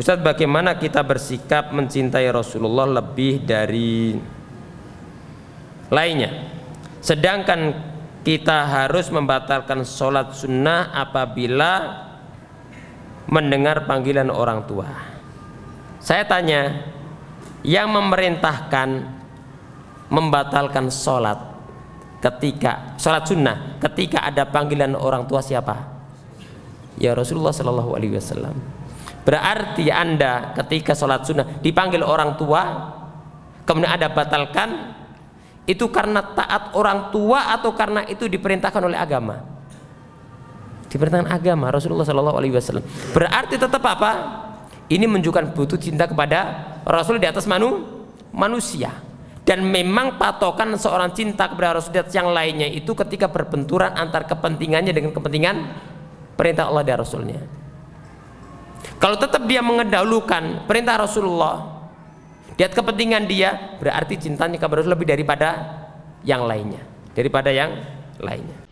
Ustadz bagaimana kita bersikap mencintai Rasulullah lebih dari lainnya sedangkan kita harus membatalkan sholat sunnah apabila mendengar panggilan orang tua saya tanya yang memerintahkan membatalkan sholat ketika sholat sunnah ketika ada panggilan orang tua siapa ya Rasulullah Shallallahu Alaihi Wasallam Berarti Anda ketika sholat sunnah dipanggil orang tua, kemudian ada batalkan, itu karena taat orang tua atau karena itu diperintahkan oleh agama? Diperintahkan agama Rasulullah Shallallahu Alaihi Wasallam. Berarti tetap apa? Ini menunjukkan butuh cinta kepada Rasul di atas manu, manusia. Dan memang patokan seorang cinta kepada Rasul di atas yang lainnya itu ketika berbenturan antar kepentingannya dengan kepentingan perintah Allah dan Rasulnya. Kalau tetap dia mengedahulukan perintah Rasulullah, lihat kepentingan dia, berarti cintanya kepada Rasul lebih daripada yang lainnya, daripada yang lainnya.